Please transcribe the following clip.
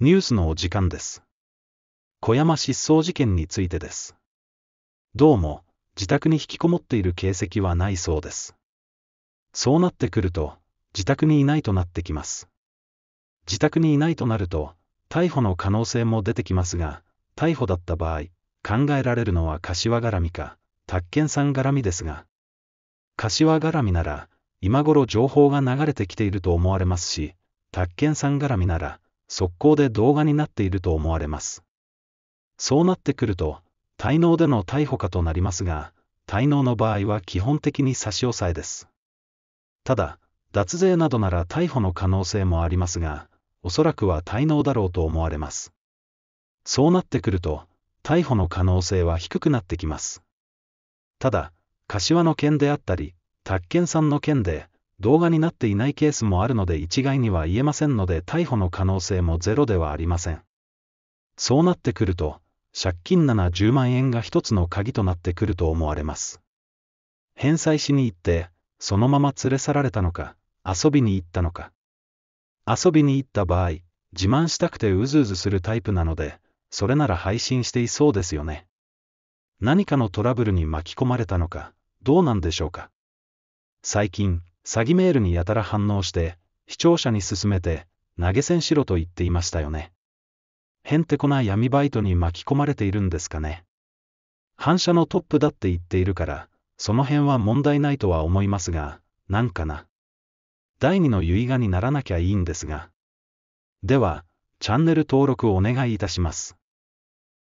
ニュースのお時間です。小山失踪事件についてです。どうも、自宅に引きこもっている形跡はないそうです。そうなってくると、自宅にいないとなってきます。自宅にいないとなると、逮捕の可能性も出てきますが、逮捕だった場合、考えられるのは柏絡みか、宅建さん絡みですが、柏絡みなら、今頃情報が流れてきていると思われますし、宅建さん絡みなら、速攻で動画になっていると思われます。そうなってくると、滞納での逮捕かとなりますが、滞納の場合は基本的に差し押さえです。ただ、脱税などなら逮捕の可能性もありますが、おそらくは滞納だろうと思われます。そうなってくると、逮捕の可能性は低くなってきます。ただ、柏の件であったり、宅建さんの件で、動画になっていないケースもあるので一概には言えませんので逮捕の可能性もゼロではありません。そうなってくると、借金70万円が一つの鍵となってくると思われます。返済しに行って、そのまま連れ去られたのか、遊びに行ったのか。遊びに行った場合、自慢したくてうずうずするタイプなので、それなら配信していそうですよね。何かのトラブルに巻き込まれたのか、どうなんでしょうか。最近、詐欺メールにやたら反応して、視聴者に勧めて、投げ銭しろと言っていましたよね。へんてこな闇バイトに巻き込まれているんですかね。反射のトップだって言っているから、その辺は問題ないとは思いますが、なんかな。第2の遺画にならなきゃいいんですが。では、チャンネル登録をお願いいたします。